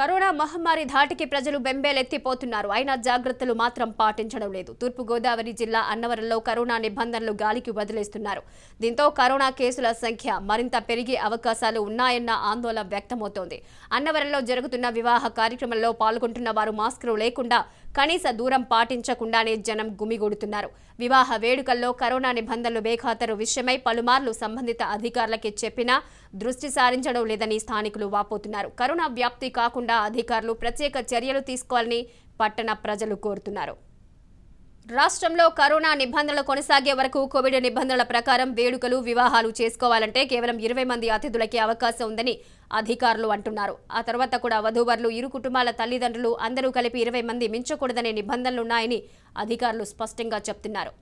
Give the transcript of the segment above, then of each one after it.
corona మహమ్మారి ధాటికి ప్రజలు బెంబేలెత్తిపోతున్నారు అయినా జాగ్రత్తలు మాత్రం పాటించడం లేదు తూర్పు గోదావరి జిల్లా అన్నవరంలో కరోనా నిబంధనలు గాలికి వదిలేస్తున్నారు దీంతో కరోనా కేసుల సంఖ్య మరింత పెరిగే అవకాశాలు ఉన్నాయన్న ఆందోళన వ్యక్తమవుతోంది అన్నవరంలో జరుగుతున్న వివాహ కార్యక్రమంలో పాల్గొంటున్న వారు మాస్కులు లేకుండా కనీస దూరం పాటించకుండానే జనం గుమిగూడుతున్నారు వివాహ వేడుకల్లో కరోనా నిబంధనలు బేఖాతరు విషయమై పలుమార్లు సంబంధిత అధికారులకి చెప్పినా దృష్టి సారించడం లేదని స్థానికులు వాపోతున్నారు కరోనా వ్యాప్తి కాకుండా అధికారులు ప్రత్యేక చర్యలు తీసుకోవాలని పట్టణ ప్రజలు కోరుతున్నారు రాష్ట్రంలో కరోనా నిబంధనలు కొనసాగే వరకు కోవిడ్ నిబంధనల ప్రకారం వేడుకలు వివాహాలు చేసుకోవాలంటే కేవలం ఇరవై మంది అతిథులకే అవకాశం ఉందని అధికారులు అంటున్నారు ఆ తర్వాత కూడా వధూవరులు ఇరు కుటుంబాల తల్లిదండ్రులు అందరూ కలిపి ఇరవై మంది మించకూడదనే నిబంధనలున్నాయని అధికారులు స్పష్టంగా చెప్తున్నారు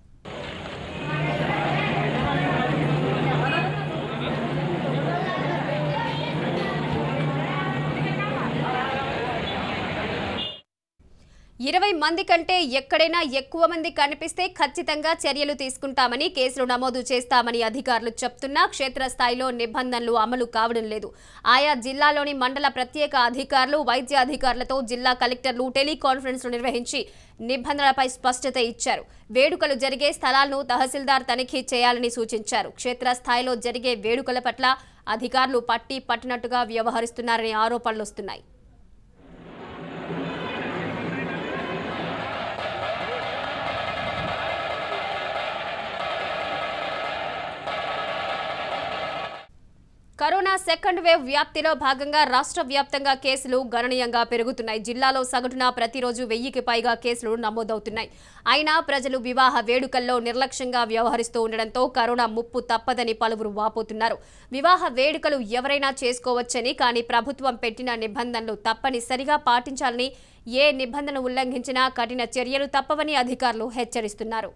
ఇరవై మంది కంటే ఎక్కడైనా ఎక్కువ మంది కనిపిస్తే ఖచ్చితంగా చర్యలు తీసుకుంటామని కేసులు నమోదు చేస్తామని అధికారులు చెప్తున్నా క్షేత్రస్థాయిలో నిబంధనలు అమలు కావడం లేదు ఆయా జిల్లాలోని మండల ప్రత్యేక అధికారులు వైద్య అధికారులతో జిల్లా కలెక్టర్లు టెలికాన్ఫరెన్స్ నిర్వహించి నిబంధనలపై స్పష్టత ఇచ్చారు వేడుకలు జరిగే స్థలాలను తహసీల్దార్ తనిఖీ చేయాలని సూచించారు క్షేత్రస్థాయిలో జరిగే వేడుకల పట్ల అధికారులు పట్టి పట్టినట్టుగా వ్యవహరిస్తున్నారనే ఆరోపణలు వస్తున్నాయి కరోనా సెకండ్ వేవ్ వ్యాప్తిలో భాగంగా రాష్ట్ర వ్యాప్తంగా కేసులు గణనీయంగా పెరుగుతున్నాయి జిల్లాలో సగటున ప్రతిరోజు వెయ్యికి పైగా కేసులు నమోదవుతున్నాయి అయినా ప్రజలు వివాహ వేడుకల్లో నిర్లక్ష్యంగా వ్యవహరిస్తూ ఉండడంతో కరోనా ముప్పు తప్పదని పలువురు వాపోతున్నారు వివాహ వేడుకలు ఎవరైనా చేసుకోవచ్చని కానీ ప్రభుత్వం పెట్టిన నిబంధనలు తప్పనిసరిగా పాటించాలని ఏ నిబంధన ఉల్లంఘించినా కఠిన చర్యలు తప్పవని అధికారులు హెచ్చరిస్తున్నారు